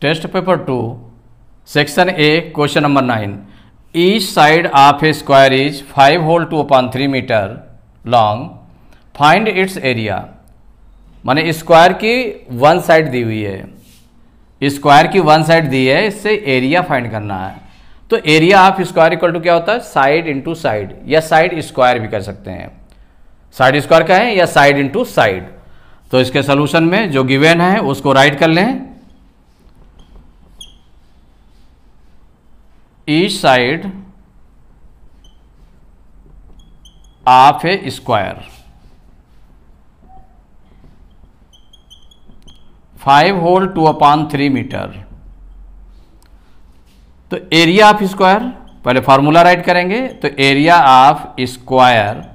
test paper two section A question number nine each side of a square is five whole two upon three metre long find its area माने square की one side दी हुई है square की one side दी है इससे area find करना है तो area of square equal to क्या होता है साइड इंटू साइड या साइड स्क्वायर भी कर सकते हैं साइड स्क्वायर का है या साइड इंटू साइड तो इसके सोल्यूशन में जो गिवेन है उसको राइट कर लें each side of a square five whole two upon three metre तो एरिया ऑफ स्क्वायर पहले फार्मूला राइट करेंगे तो area of square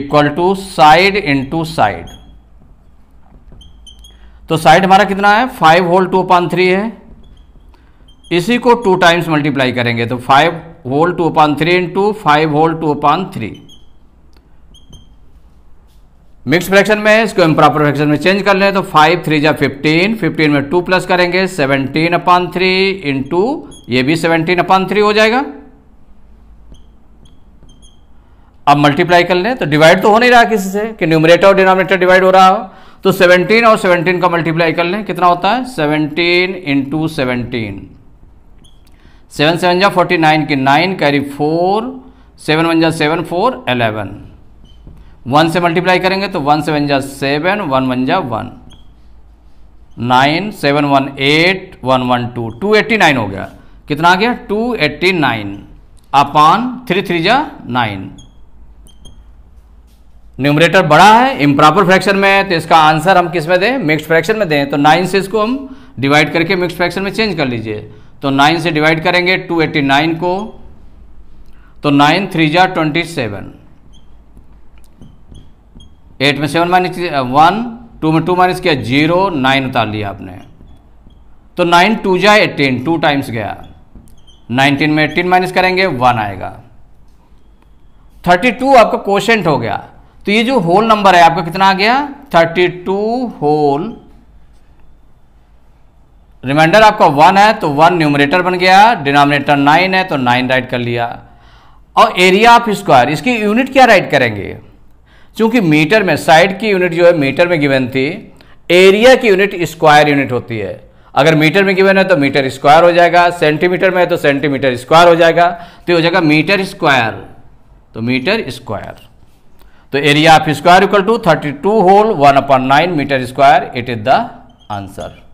equal to side into side तो साइड हमारा कितना है five whole two upon three है इसी को टू टाइम्स मल्टीप्लाई करेंगे तो five whole two upon three into five whole two upon three mix fraction में है इसको इम्प्रॉपर फ्रैक्शन में चेंज कर लें तो फाइव थ्री जा फिफ्टीन फिफ्टीन में टू प्लस करेंगे सेवनटीन अपॉन थ्री इंटू ये भी सेवनटीन अपॉन थ्री हो जाएगा अब मल्टीप्लाई कर लें तो डिवाइड तो हो नहीं रहा किसी से कि न्यूमरेटर और डिनोमिनेटर डिवाइड हो रहा हो तो सेवनटीन और सेवनटीन का मल्टीप्लाई कर लें कितना होता है seventeen into seventeen seven seven जा फोर्टी नाइन की nine carry four seven one जा सेवन फोर एलेवन वन से मल्टीप्लाई करेंगे तो वन सेवन जा सेवन वन वन जा one nine seven one eight one one two two eighty nine हो गया कितना आ गया two eighty nine upon three three जा नाइन न्यूमरेटर बड़ा है इम्प्रॉपर फ्रैक्शन में है तो इसका आंसर हम किस में दें मिक्स फ्रैक्शन में दें तो नाइन से इसको हम डिवाइड करके मिक्स फ्रैक्शन में चेंज कर लीजिए तो 9 से डिवाइड करेंगे 289 को तो 9 थ्री जा ट्वेंटी सेवन एट में सेवन माइनस वन टू में टू माइनस किया जीरो नाइन उतार लिया आपने तो नाइन टू जा एटीन टू टाइम्स गया नाइनटीन में एटीन माइनस करेंगे वन आएगा थर्टी टू आपका क्वेश्चन हो गया तो ये जो होल नंबर है आपका कितना आ गया थर्टी टू होल रिमाइंडर आपका वन है तो वन न्यूमरेटर बन गया डिनोमिनेटर नाइन है तो नाइन राइट कर लिया और एरिया ऑफ स्क्वायर इसकी यूनिट क्या राइट करेंगे चूंकि मीटर में साइड की यूनिट जो है मीटर में गिवन थी एरिया की यूनिट स्क्वायर यूनिट होती है अगर मीटर में गिवन है तो मीटर स्क्वायर हो जाएगा सेंटीमीटर में है तो सेंटीमीटर स्क्वायर हो जाएगा तो हो जाएगा मीटर स्क्वायर तो मीटर स्क्वायर तो area of square equal to thirty two whole one upon nine metre square it is the answer